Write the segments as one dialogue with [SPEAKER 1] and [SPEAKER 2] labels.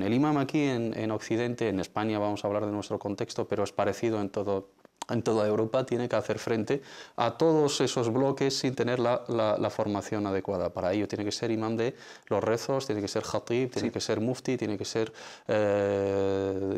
[SPEAKER 1] El imam aquí en, Occidente, en España vamos a hablar de nuestro contexto, pero es parecido en, todo, en toda Europa, tiene que hacer frente a todos esos bloques sin tener la, formación adecuada. Para ello tiene que ser imam de los rezos, tiene que ser jatib, tiene que ser mufti, tiene que ser eh,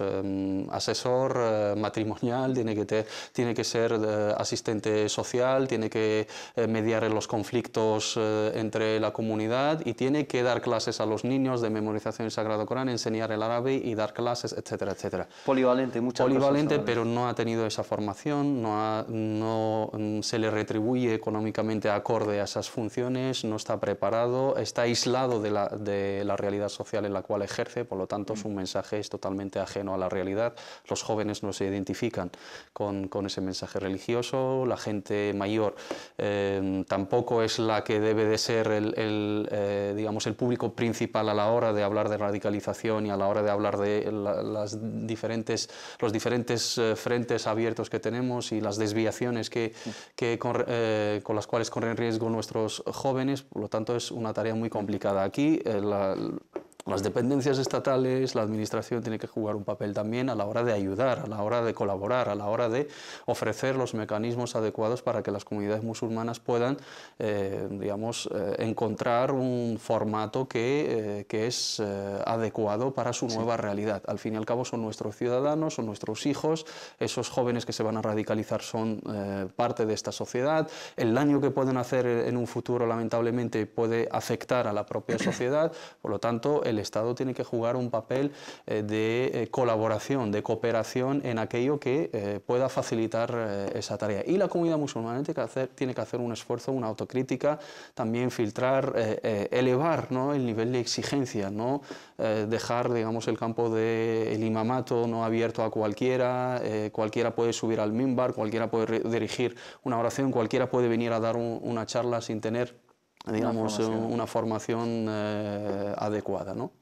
[SPEAKER 1] Em, asesor eh, matrimonial, tiene que, tiene que ser eh, asistente social, tiene que eh, mediar en los conflictos entre la comunidad y tiene que dar clases a los niños de memorización del Sagrado Corán, enseñar el árabe y dar clases, etcétera, etcétera. Polivalente, muchas Polivalente, pero no ha tenido esa formación, no, no mm, se le retribuye económicamente acorde a esas funciones, no está preparado, está aislado de la, de la realidad social en la cual ejerce, por lo tanto su mm. mensaje es totalmente ajeno a la realidad. Los jóvenes no se identifican con, ese mensaje religioso, la gente mayor eh, tampoco es la que debe de ser el, eh, digamos, el público principal a la hora de hablar de radicalización y a la hora de hablar de las diferentes, los diferentes eh, frentes abiertos que tenemos y las desviaciones que, con, las cuales corren riesgo nuestros jóvenes. Por lo tanto, es una tarea muy complicada. Aquí la, las dependencias estatales, la administración tiene que jugar un papel también a la hora de ayudar, a la hora de colaborar, a la hora de ofrecer los mecanismos adecuados para que las comunidades musulmanas puedan, eh, digamos, eh, encontrar un formato que, eh, es adecuado para su nueva realidad. Al fin y al cabo son nuestros ciudadanos, son nuestros hijos, esos jóvenes que se van a radicalizar son parte de esta sociedad, el daño que pueden hacer en un futuro lamentablemente puede afectar a la propia sociedad, por lo tanto, el Estado tiene que jugar un papel eh, de eh, colaboración, de cooperación en aquello que eh, pueda facilitar esa tarea. Y la comunidad musulmana tiene que hacer, un esfuerzo, una autocrítica, también filtrar, elevar ¿no? el nivel de exigencia, no dejar digamos, el campo del de imamato no abierto a cualquiera, cualquiera puede subir al mimbar, cualquiera puede dirigir una oración, cualquiera puede venir a dar una charla sin tener digamos, una formación, eh, adecuada. ¿no?